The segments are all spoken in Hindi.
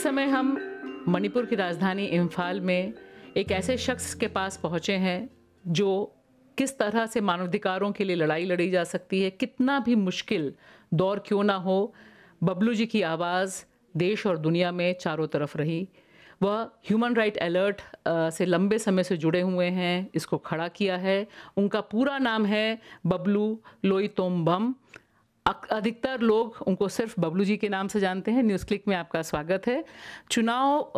इस समय हम मणिपुर की राजधानी इम्फाल में एक ऐसे शख्स के पास पहुँचे हैं जो किस तरह से मानवाधिकारों के लिए लड़ाई लड़ी जा सकती है कितना भी मुश्किल दौर क्यों ना हो बबलू जी की आवाज़ देश और दुनिया में चारों तरफ रही वह ह्यूमन राइट अलर्ट से लंबे समय से जुड़े हुए हैं इसको खड़ा किया है उनका पूरा नाम है बबलू लोई तोम्बम अधिकतर लोग उनको सिर्फ बबलू जी के नाम से जानते हैं न्यूज़ क्लिक में आपका स्वागत है चुनाव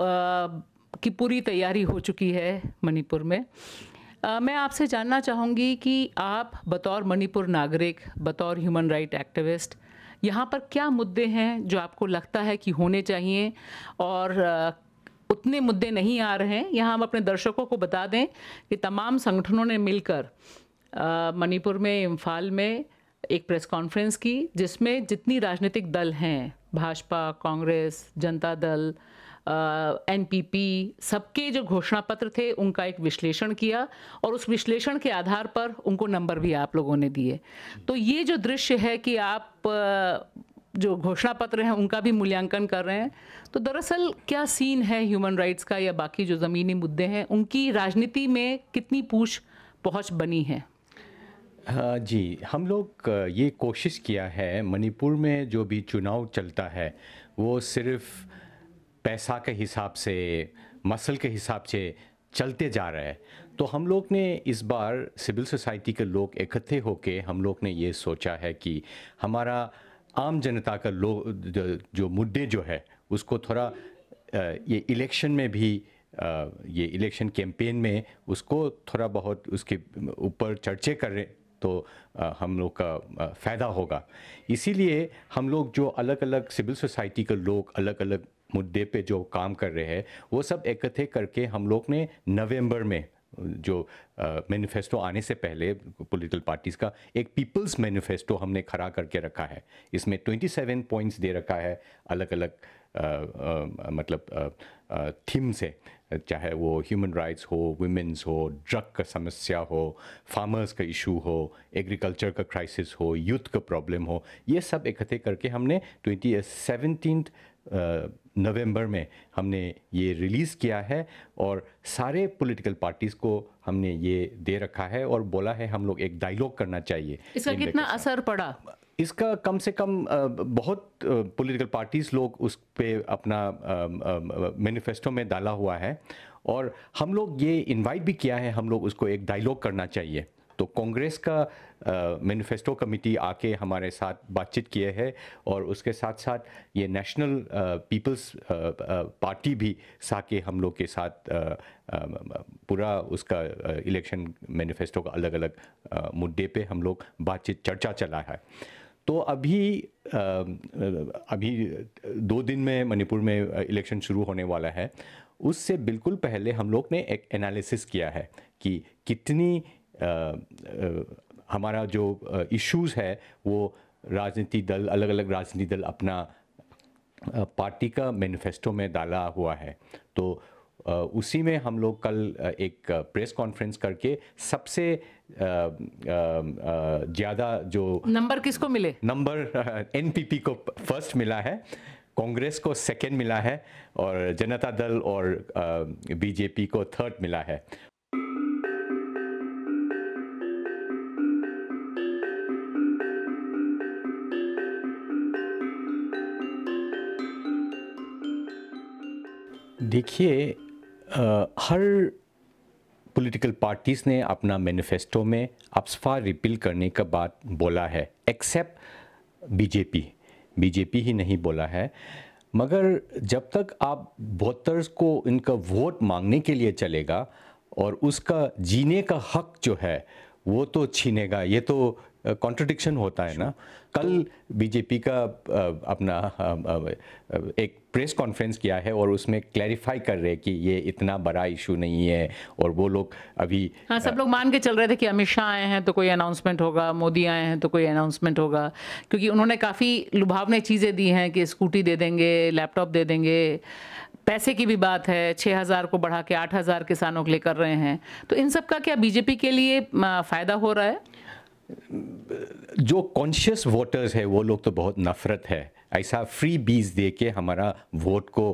की पूरी तैयारी हो चुकी है मणिपुर में आ, मैं आपसे जानना चाहूँगी कि आप बतौर मणिपुर नागरिक बतौर ह्यूमन राइट एक्टिविस्ट यहाँ पर क्या मुद्दे हैं जो आपको लगता है कि होने चाहिए और आ, उतने मुद्दे नहीं आ रहे हैं यहाँ हम अपने दर्शकों को बता दें कि तमाम संगठनों ने मिलकर मणिपुर में इम्फाल में एक प्रेस कॉन्फ्रेंस की जिसमें जितनी राजनीतिक दल हैं भाजपा कांग्रेस जनता दल एनपीपी सबके जो घोषणा पत्र थे उनका एक विश्लेषण किया और उस विश्लेषण के आधार पर उनको नंबर भी आप लोगों ने दिए तो ये जो दृश्य है कि आप जो घोषणा पत्र हैं उनका भी मूल्यांकन कर रहे हैं तो दरअसल क्या सीन है ह्यूमन राइट्स का या बाकी जो ज़मीनी मुद्दे हैं उनकी राजनीति में कितनी पूछ पहुँच बनी है हाँ, जी हम लोग ये कोशिश किया है मणिपुर में जो भी चुनाव चलता है वो सिर्फ पैसा के हिसाब से मसल के हिसाब से चलते जा रहा है तो हम लोग ने इस बार सिविल सोसाइटी के लोग इकट्ठे होके हम लोग ने ये सोचा है कि हमारा आम जनता का लोग जो, जो मुद्दे जो है उसको थोड़ा ये इलेक्शन में भी ये इलेक्शन कैंपेन में उसको थोड़ा बहुत उसके ऊपर चर्चे कर तो हम लोग का फ़ायदा होगा इसीलिए हम लोग जो अलग अलग सिविल सोसाइटी के लोग अलग अलग मुद्दे पे जो काम कर रहे हैं वो सब इकट्ठे करके हम लोग ने नवंबर में जो मैनिफेस्टो आने से पहले पॉलिटिकल पार्टीज़ का एक पीपल्स मैनिफेस्टो हमने खड़ा करके रखा है इसमें 27 पॉइंट्स दे रखा है अलग अलग आ, आ, मतलब थीम से चाहे वो ह्यूमन राइट्स हो वुमेंस हो ड्रग का समस्या हो फार्मर्स का इशू हो एग्रीकल्चर का क्राइसिस हो यूथ का प्रॉब्लम हो ये सब इकट्ठे करके हमने ट्वेंटी सेवनटीन नवंबर में हमने ये रिलीज़ किया है और सारे पॉलिटिकल पार्टीज़ को हमने ये दे रखा है और बोला है हम लोग एक डायलॉग करना चाहिए इसका कितना असर पड़ा इसका कम से कम बहुत पॉलिटिकल पार्टीज लोग उस पर अपना मैनिफेस्टो में डाला हुआ है और हम लोग ये इनवाइट भी किया है हम लोग उसको एक डायलॉग करना चाहिए तो कांग्रेस का मैनिफेस्टो कमेटी आके हमारे साथ बातचीत किए है और उसके साथ साथ ये नेशनल पीपल्स पार्टी भी साके हम लोग के साथ आ, पूरा उसका इलेक्शन मैनिफेस्टो का अलग अलग मुद्दे पे हम लोग बातचीत चर्चा चला है तो अभी अभी दो दिन में मणिपुर में इलेक्शन शुरू होने वाला है उससे बिल्कुल पहले हम लोग ने एक एनालिसिस किया है कि कितनी हमारा जो इश्यूज है वो राजनीति दल अलग अलग राजनीति दल अपना पार्टी का मैनिफेस्टो में डाला हुआ है तो उसी में हम लोग कल एक प्रेस कॉन्फ्रेंस करके सबसे ज़्यादा जो नंबर किसको मिले नंबर एनपीपी को फर्स्ट मिला है कांग्रेस को सेकेंड मिला है और जनता दल और बीजेपी को थर्ड मिला है देखिए हर पॉलिटिकल पार्टीज़ ने अपना मैनिफेस्टो में अपसफा रिपील करने का बात बोला है एक्सेप्ट बीजेपी बीजेपी ही नहीं बोला है मगर जब तक आप वोटर्स को इनका वोट मांगने के लिए चलेगा और उसका जीने का हक जो है वो तो छीनेगा ये तो कॉन्ट्रडिक्शन होता है ना कल बीजेपी का अपना एक प्रेस कॉन्फ्रेंस किया है और उसमें क्लैरिफाई कर रहे हैं कि ये इतना बड़ा इशू नहीं है और वो लोग अभी हाँ सब लोग मान के चल रहे थे कि अमित शाह आए हैं तो कोई अनाउंसमेंट होगा मोदी आए हैं तो कोई अनाउंसमेंट होगा क्योंकि उन्होंने काफ़ी लुभावने चीज़ें दी हैं कि स्कूटी दे देंगे लैपटॉप दे देंगे पैसे की भी बात है छः हज़ार को बढ़ा के आठ हज़ार किसानों के लिए कर रहे हैं तो इन सब का क्या बीजेपी के लिए फ़ायदा हो रहा है जो कॉन्शियस वोटर्स है वो लोग तो बहुत नफरत है ऐसा फ्री बीज दे के हमारा वोट को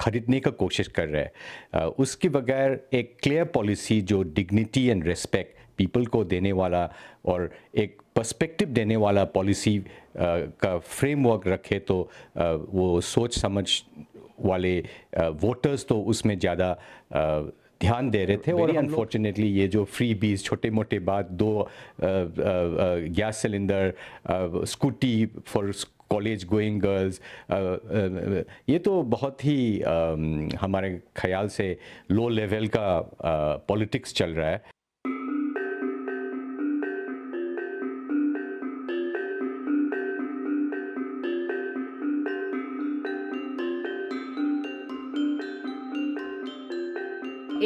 खरीदने का कोशिश कर रहा है उसके बगैर एक क्लियर पॉलिसी जो डिग्निटी एंड रेस्पेक्ट पीपल को देने वाला और एक पर्सपेक्टिव देने वाला पॉलिसी का फ्रेमवर्क रखे तो वो सोच समझ वाले वोटर्स तो उसमें ज़्यादा ध्यान दे रहे थे और अनफॉर्चुनेटली ये जो फ्री बीज छोटे मोटे बात दो gas cylinder scooty for college going girls ये तो बहुत ही um, हमारे ख्याल से लो लेवल का पॉलिटिक्स uh, चल रहा है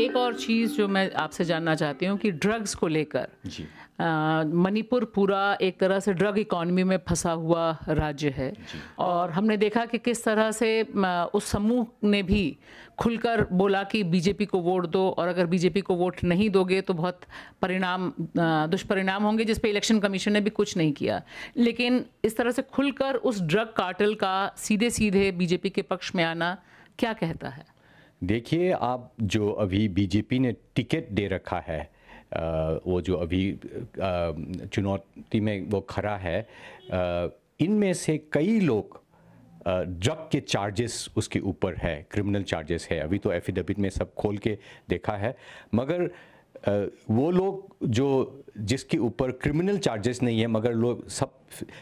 एक और चीज़ जो मैं आपसे जानना चाहती हूँ कि ड्रग्स को लेकर जी मणिपुर पूरा एक तरह से ड्रग इकॉनमी में फंसा हुआ राज्य है और हमने देखा कि किस तरह से उस समूह ने भी खुलकर बोला कि बीजेपी को वोट दो और अगर बीजेपी को वोट नहीं दोगे तो बहुत परिणाम दुष्परिणाम होंगे जिस पर इलेक्शन कमीशन ने भी कुछ नहीं किया लेकिन इस तरह से खुलकर उस ड्रग कार्टल का सीधे सीधे बीजेपी के पक्ष में आना क्या कहता है देखिए आप जो अभी बीजेपी ने टिकट दे रखा है वो जो अभी चुनौती में वो खड़ा है इनमें से कई लोग ड्रग के चार्जेस उसके ऊपर है क्रिमिनल चार्जेस है अभी तो एफिडेविट में सब खोल के देखा है मगर वो लोग जो जिसके ऊपर क्रिमिनल चार्जेस नहीं है मगर लोग सब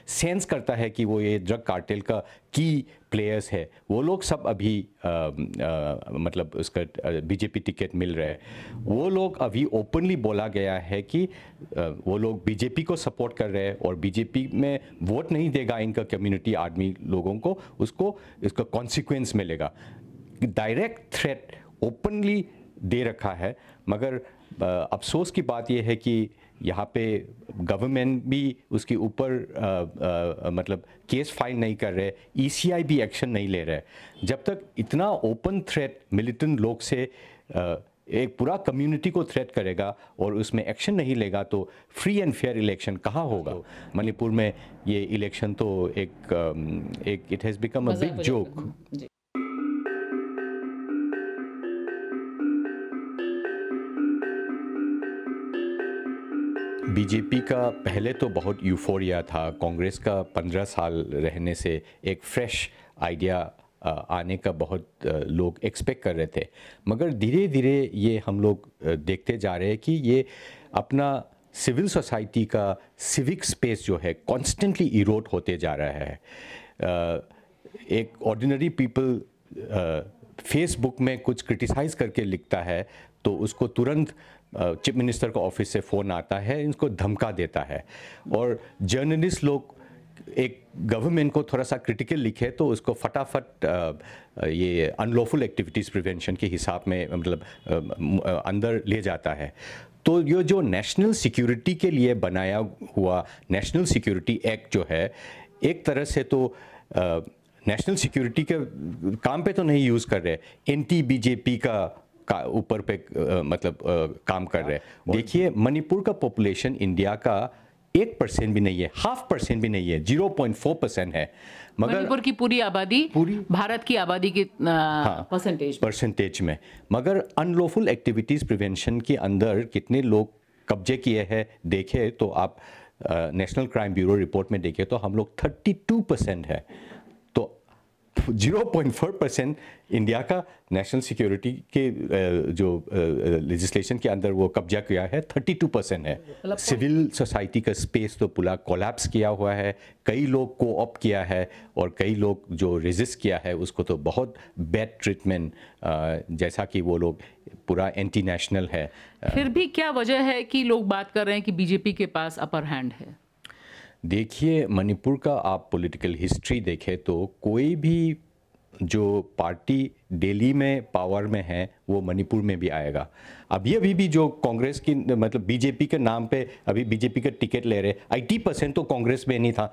सेंस करता है कि वो ये ड्रग कार्टेल का की प्लेयर्स है वो लोग सब अभी आ, आ, मतलब उसका बीजेपी टिकट मिल रहा है वो लोग अभी ओपनली बोला गया है कि आ, वो लोग बीजेपी को सपोर्ट कर रहे हैं और बीजेपी में वोट नहीं देगा इनका कम्युनिटी आदमी लोगों को उसको इसका कॉन्सिक्वेंस मिलेगा डायरेक्ट थ्रेट ओपनली दे रखा है मगर अफसोस की बात यह है कि यहाँ पे गवर्नमेंट भी उसके ऊपर मतलब केस फाइल नहीं कर रहे ईसीआई e भी एक्शन नहीं ले रहे जब तक इतना ओपन थ्रेट मिलिटेंट लोग से आ, एक पूरा कम्युनिटी को थ्रेट करेगा और उसमें एक्शन नहीं लेगा तो फ्री एंड फेयर इलेक्शन कहाँ होगा तो, मणिपुर में ये इलेक्शन तो एक एक it has become a big joke BJP का पहले तो बहुत यूफोरिया था कांग्रेस का पंद्रह साल रहने से एक फ्रेश आइडिया आने का बहुत लोग एक्सपेक्ट कर रहे थे मगर धीरे धीरे ये हम लोग देखते जा रहे हैं कि ये अपना सिविल सोसाइटी का सिविक स्पेस जो है कॉन्स्टेंटली इरोड होते जा रहा है एक ऑर्डिनरी पीपल फेसबुक में कुछ क्रिटिसाइज़ करके लिखता है तो उसको तुरंत चीफ मिनिस्टर का ऑफिस से फ़ोन आता है इनको धमका देता है और जर्नलिस्ट लोग एक गवर्नमेंट को थोड़ा सा क्रिटिकल लिखे तो उसको फटाफट ये अनलॉफुल एक्टिविटीज़ प्रिवेंशन के हिसाब में मतलब अंदर ले जाता है तो ये जो नेशनल सिक्योरिटी के लिए बनाया हुआ नेशनल सिक्योरिटी एक्ट जो है एक तरह से तो नेशनल सिक्योरिटी के काम पे तो नहीं यूज़ कर रहे एंटी बीजेपी का ऊपर पे आ, मतलब आ, काम कर रहे हैं देखिए मणिपुर का पॉपुलेशन इंडिया का एक परसेंट भी नहीं है हाफ परसेंट भी नहीं है जीरो पॉइंट फोर परसेंट है मगर मणिपुर की पूरी आबादी पूरी भारत की आबादी की हाँ, परसेंटेज में मगर अनलॉफुल एक्टिविटीज प्रिवेंशन के अंदर कितने लोग कब्जे किए हैं देखे तो आप नेशनल क्राइम ब्यूरो रिपोर्ट में देखे तो हम लोग थर्टी टू परसेंट है 0.4 परसेंट इंडिया का नेशनल सिक्योरिटी के जो लेजिस्लेशन के अंदर वो कब्जा किया है 32 परसेंट है मतलब सिविल सोसाइटी का स्पेस तो पूरा कोलैप्स किया हुआ है कई लोग को ऑप किया है और कई लोग जो रेजिस्ट किया है उसको तो बहुत बेड ट्रीटमेंट जैसा कि वो लोग पूरा एंटी नेशनल है फिर भी क्या वजह है कि लोग बात कर रहे हैं कि बीजेपी के पास अपर हैंड है देखिए मणिपुर का आप पॉलिटिकल हिस्ट्री देखें तो कोई भी जो पार्टी दिल्ली में पावर में है वो मणिपुर में भी आएगा अभी अभी भी जो कांग्रेस की मतलब बीजेपी के नाम पे अभी बीजेपी का टिकट ले रहे एट्टी परसेंट तो कांग्रेस में नहीं था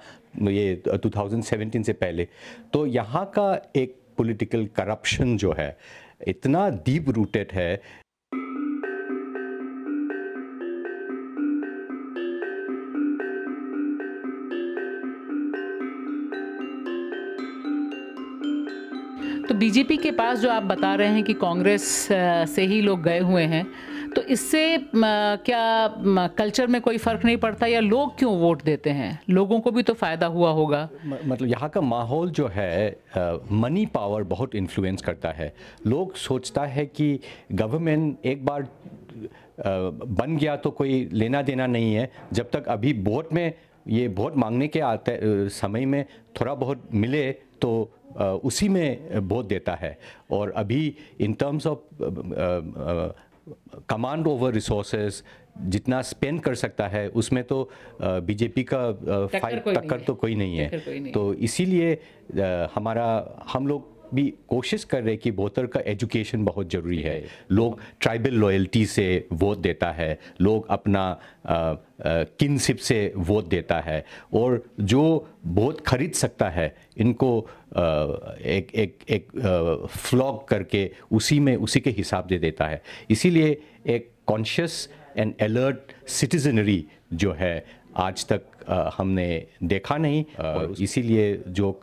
ये 2017 से पहले तो यहाँ का एक पॉलिटिकल करप्शन जो है इतना डीप रूटेड है तो बीजेपी के पास जो आप बता रहे हैं कि कांग्रेस से ही लोग गए हुए हैं तो इससे क्या कल्चर में कोई फ़र्क नहीं पड़ता या लोग क्यों वोट देते हैं लोगों को भी तो फ़ायदा हुआ होगा मतलब यहाँ का माहौल जो है मनी पावर बहुत इन्फ्लुएंस करता है लोग सोचता है कि गवर्नमेंट एक बार बन गया तो कोई लेना देना नहीं है जब तक अभी वोट में ये वोट मांगने के आते समय में थोड़ा बहुत मिले तो उसी में वोट देता है और अभी in terms of command over resources जितना स्पेंड कर सकता है उसमें तो बीजेपी का फाइट टक्कर तो कोई नहीं है तो इसीलिए हमारा हम लोग भी कोशिश कर रहे हैं कि वोटर का एजुकेशन बहुत ज़रूरी है लोग ट्राइबल लॉयल्टी से वोट देता है लोग अपना किनशिप से वोट देता है और जो वोट खरीद सकता है इनको आ, एक एक एक फ्लॉग करके उसी में उसी के हिसाब दे देता है इसीलिए एक कॉन्शियस एंड अलर्ट सिटीजनरी जो है आज तक आ, हमने देखा नहीं इसीलिए जो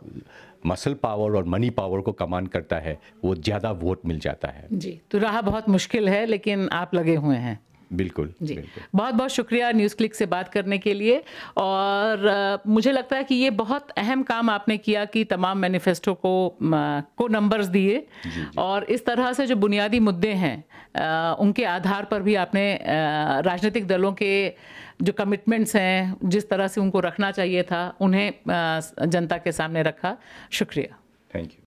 मसल पावर और मनी पावर को कमान करता है वो ज़्यादा वोट मिल जाता है जी तो रहा बहुत मुश्किल है लेकिन आप लगे हुए हैं बिल्कुल जी बिल्कुल। बहुत बहुत शुक्रिया न्यूज़ क्लिक से बात करने के लिए और आ, मुझे लगता है कि ये बहुत अहम काम आपने किया कि तमाम मैनिफेस्टो को आ, को नंबर्स दिए और इस तरह से जो बुनियादी मुद्दे हैं आ, उनके आधार पर भी आपने राजनीतिक दलों के जो कमिटमेंट्स हैं जिस तरह से उनको रखना चाहिए था उन्हें जनता के सामने रखा शुक्रिया थैंक यू